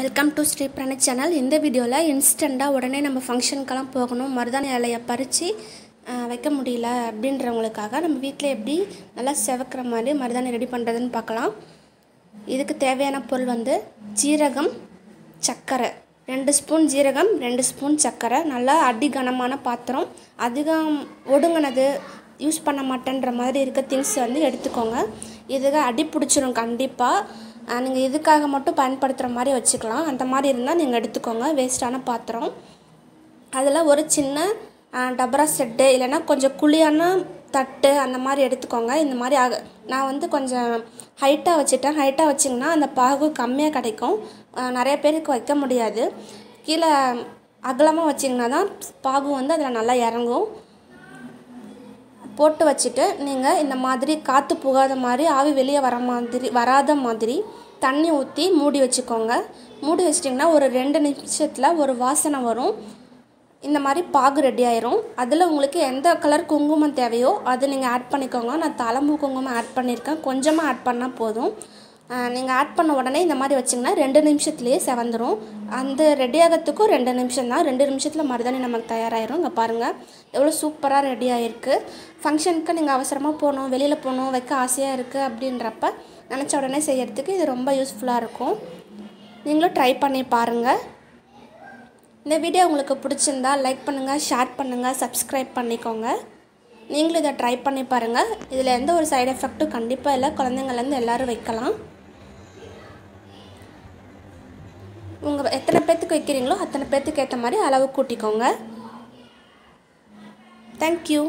welcome to Sri Prani channel இந்த வீடியோவில் இன்ஸ்டண்ட்டாக உடனே நம்ம ஃபங்க்ஷனுக்கெல்லாம் போகணும் மருதான இலையை பறித்து வைக்க முடியல அப்படின்றவங்களுக்காக நம்ம வீட்டில் எப்படி நல்லா செவக்கிற மாதிரி மருதாணி ரெடி பண்ணுறதுன்னு பார்க்கலாம் இதுக்கு தேவையான பொருள் வந்து ஜீரகம் சர்க்கரை ரெண்டு ஸ்பூன் ஜீரகம் ரெண்டு ஸ்பூன் சர்க்கரை நல்லா அடி கனமான பாத்திரம் அதிகம் ஒடுங்கினது யூஸ் பண்ண மாட்டேன்ற மாதிரி இருக்க திங்ஸ் வந்து எடுத்துக்கோங்க இதுக்கு அடி பிடிச்சிரும் கண்டிப்பாக நீங்கள் இதுக்காக மட்டும் பயன்படுத்துகிற மாதிரி வச்சுக்கலாம் அந்த மாதிரி இருந்தால் நீங்கள் எடுத்துக்கோங்க வேஸ்ட்டான பாத்திரம் அதில் ஒரு சின்ன டபரா செட்டு இல்லைன்னா கொஞ்சம் குழியான தட்டு அந்த மாதிரி எடுத்துக்கோங்க இந்த மாதிரி ஆக நான் வந்து கொஞ்சம் ஹைட்டாக வச்சுட்டேன் ஹைட்டாக வச்சிங்கன்னா அந்த பாகு கம்மியாக கிடைக்கும் நிறைய பேருக்கு வைக்க முடியாது கீழே அகலமாக வச்சிங்கன்னா தான் பாகு வந்து அதில் நல்லா இறங்கும் போட்டு வச்சுட்டு நீங்கள் இந்த மாதிரி காற்று புகாத மாதிரி ஆவி வெளியே வர மாதிரி வராத மாதிரி தண்ணி ஊற்றி மூடி வச்சுக்கோங்க மூடி வச்சிட்டிங்கன்னா ஒரு ரெண்டு நிமிஷத்தில் ஒரு வாசனை வரும் இந்த மாதிரி பாகு ரெடி ஆயிரும் அதில் உங்களுக்கு எந்த கலர் குங்குமம் தேவையோ அதை நீங்கள் ஆட் பண்ணிக்கோங்க நான் தலம்பு குங்குமம் ஆட் பண்ணியிருக்கேன் கொஞ்சமாக ஆட் பண்ணால் போதும் நீங்கள் ஆட் பண்ண உடனே இந்த மாதிரி வச்சிங்கன்னா ரெண்டு நிமிஷத்துலேயே செவந்துடும் அந்த ரெடி ஆகிறதுக்கும் ரெண்டு நிமிஷம் தான் ரெண்டு நிமிஷத்தில் மறுதானே நமக்கு தயாராகிடும் இங்கே பாருங்கள் எவ்வளோ சூப்பராக ரெடி ஆகிருக்கு ஃபங்க்ஷனுக்கு நீங்கள் அவசரமாக போகணும் வெளியில் போகணும் வைக்க ஆசையாக இருக்குது அப்படின்றப்ப நினச்ச உடனே செய்கிறதுக்கு இது ரொம்ப யூஸ்ஃபுல்லாக இருக்கும் நீங்களும் ட்ரை பண்ணி பாருங்கள் இந்த வீடியோ உங்களுக்கு பிடிச்சிருந்தா லைக் பண்ணுங்கள் ஷேர் பண்ணுங்கள் சப்ஸ்கிரைப் பண்ணிக்கோங்க நீங்களும் இதை ட்ரை பண்ணி பாருங்கள் இதில் எந்த ஒரு சைடு எஃபெக்ட்டும் கண்டிப்பாக இல்லை குழந்தைங்கள்லேருந்து எல்லோரும் வைக்கலாம் எத்தனை பேர்த்துக்கு வைக்கிறீங்களோ அத்தனை பேர்த்துக்கு ஏற்ற மாதிரி அளவு கூட்டிக்கோங்க தேங்க்யூ